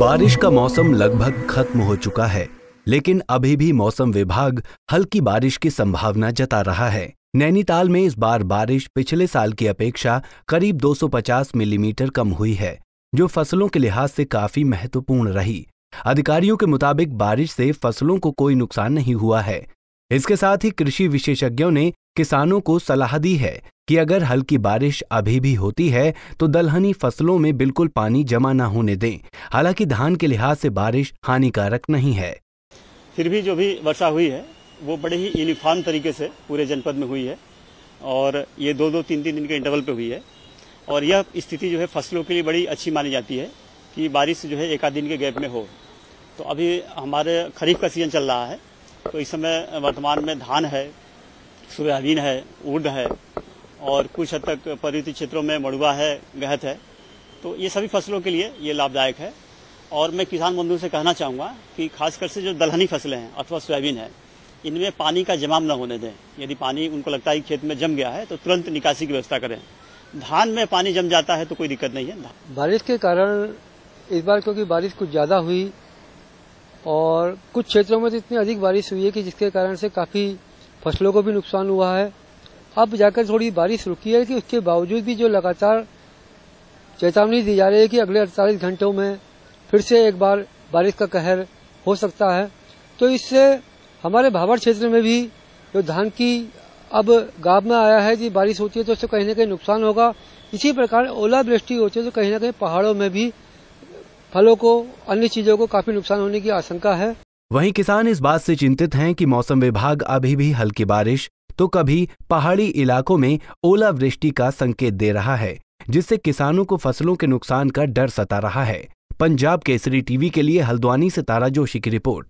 बारिश का मौसम लगभग खत्म हो चुका है लेकिन अभी भी मौसम विभाग हल्की बारिश की संभावना जता रहा है नैनीताल में इस बार बारिश पिछले साल की अपेक्षा करीब 250 मिलीमीटर कम हुई है जो फसलों के लिहाज से काफी महत्वपूर्ण रही अधिकारियों के मुताबिक बारिश से फसलों को कोई नुकसान नहीं हुआ है इसके साथ ही कृषि विशेषज्ञों ने किसानों को सलाह दी है कि अगर हल्की बारिश अभी भी होती है तो दलहनी फसलों में बिल्कुल पानी जमा ना होने दें हालांकि धान के लिहाज से बारिश हानिकारक नहीं है फिर भी जो भी वर्षा हुई है वो बड़े ही यूनिफॉर्म तरीके से पूरे जनपद में हुई है और ये दो दो तीन तीन दिन के इंटरवल पे हुई है और यह स्थिति जो है फसलों के लिए बड़ी अच्छी मानी जाती है कि बारिश जो है एक आध दिन के गैप में हो तो अभी हमारे खरीफ का सीजन चल रहा है तो इस समय वर्तमान में धान है सोयाबीन है उर्द है और कुछ हद तक पर्वतीय क्षेत्रों में मड़ुआ है गहत है तो ये सभी फसलों के लिए ये लाभदायक है और मैं किसान बंधु से कहना चाहूँगा कि खासकर से जो दलहनी फसलें हैं अथवा सोयाबीन है इनमें पानी का जमाव न होने दें यदि पानी उनको लगता है कि खेत में जम गया है तो तुरंत निकासी की व्यवस्था करें धान में पानी जम जाता है तो कोई दिक्कत नहीं है बारिश के कारण इस बार क्योंकि बारिश कुछ ज़्यादा हुई और कुछ क्षेत्रों में तो इतनी अधिक बारिश हुई है कि जिसके कारण से काफ़ी फसलों को भी नुकसान हुआ है अब जाकर थोड़ी बारिश रुकी है कि उसके बावजूद भी जो लगातार चेतावनी दी जा रही है कि अगले अड़तालीस घंटों में फिर से एक बार बारिश का कहर हो सकता है तो इससे हमारे भावर क्षेत्र में भी जो धान की अब गाब में आया है कि बारिश होती है तो उससे कहीं ना कहीं नुकसान होगा इसी प्रकार ओलावृष्टि होती है तो कहीं ना कहीं पहाड़ों में भी फलों को अन्य चीजों को काफी नुकसान होने की आशंका है वहीं किसान इस बात से चिंतित हैं कि मौसम विभाग अभी भी हल्की बारिश तो कभी पहाड़ी इलाकों में ओलावृष्टि का संकेत दे रहा है जिससे किसानों को फसलों के नुकसान का डर सता रहा है पंजाब केसरी टीवी के लिए हल्द्वानी से तारा जोशी की रिपोर्ट